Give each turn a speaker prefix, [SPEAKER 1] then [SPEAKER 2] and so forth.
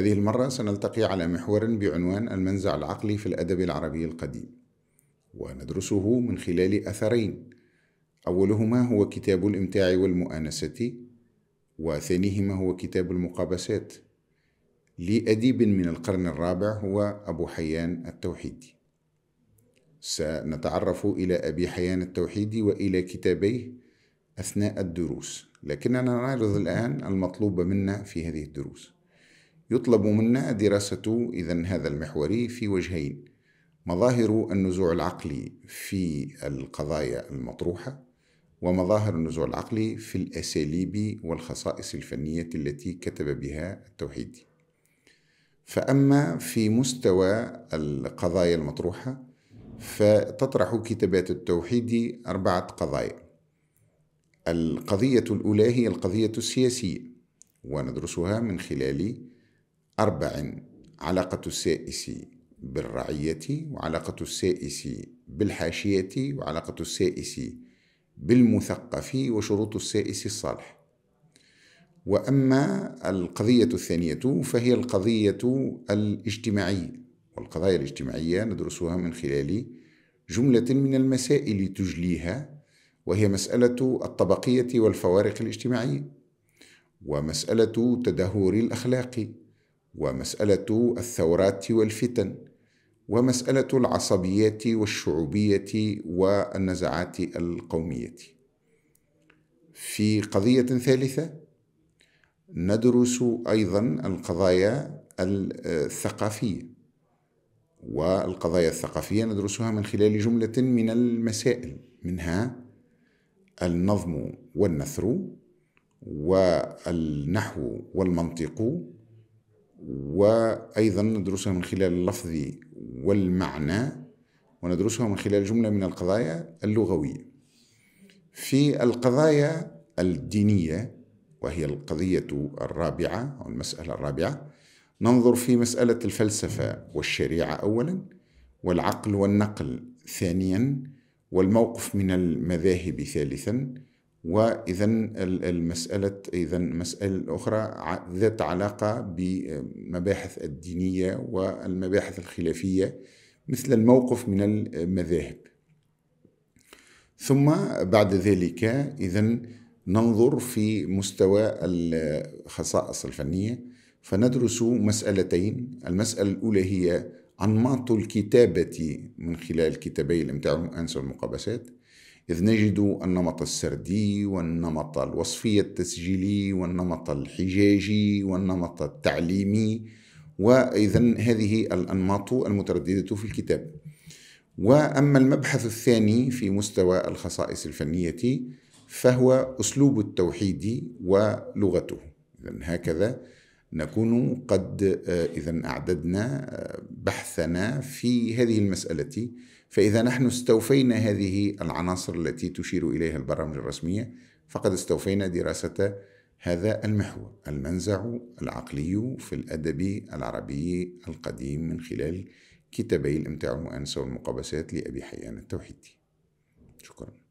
[SPEAKER 1] هذه المرة سنلتقي على محور بعنوان المنزع العقلي في الأدب العربي القديم وندرسه من خلال أثرين أولهما هو كتاب الإمتاع والمؤانسة وثانيهما هو كتاب المقابسات لأديب من القرن الرابع هو أبو حيان التوحيدي سنتعرف إلى أبي حيان التوحيدي وإلى كتابيه أثناء الدروس لكننا نعرض الآن المطلوب منا في هذه الدروس يطلب منا دراسة إذا هذا المحوري في وجهين مظاهر النزوع العقلي في القضايا المطروحة ومظاهر النزوع العقلي في الأساليب والخصائص الفنية التي كتب بها التوحيدي فأما في مستوى القضايا المطروحة فتطرح كتابات التوحيد أربعة قضايا القضية الأولى هي القضية السياسية وندرسها من خلال أربع علاقة السائس بالرعية وعلاقة السائس بالحاشية وعلاقة السائس بالمثقف وشروط السائس الصالح وأما القضية الثانية فهي القضية الاجتماعية والقضايا الاجتماعية ندرسها من خلال جملة من المسائل تجليها وهي مسألة الطبقية والفوارق الاجتماعية ومسألة تدهور الأخلاق ومسألة الثورات والفتن ومسألة العصبية والشعوبية والنزعات القومية. في قضية ثالثة ندرس أيضا القضايا الثقافية والقضايا الثقافية ندرسها من خلال جملة من المسائل منها النظم والنثر والنحو والمنطق وأيضا ندرسها من خلال اللفظ والمعنى وندرسها من خلال جملة من القضايا اللغوية في القضايا الدينية وهي القضية الرابعة أو المسألة الرابعة ننظر في مسألة الفلسفة والشريعة أولا والعقل والنقل ثانيا والموقف من المذاهب ثالثا واذا المساله اذا مساله اخرى ذات علاقه بالمباحث الدينيه والمباحث الخلافيه مثل الموقف من المذاهب ثم بعد ذلك اذا ننظر في مستوى الخصائص الفنيه فندرس مسالتين المساله الاولى هي انماط الكتابه من خلال كتابي الامتاع انس والمقابسات إذ نجد النمط السردي والنمط الوصفي التسجيلي والنمط الحجاجي والنمط التعليمي وإذا هذه الأنماط المترددة في الكتاب وأما المبحث الثاني في مستوى الخصائص الفنية فهو أسلوب التوحيد ولغته هكذا نكون قد آه، إذا أعددنا آه، بحثنا في هذه المسألة فإذا نحن استوفينا هذه العناصر التي تشير إليها البرامج الرسمية فقد استوفينا دراسة هذا المحور المنزع العقلي في الأدب العربي القديم من خلال كتابي الامتاع والمؤانسه والمقابسات لأبي حيان التوحيدي شكراً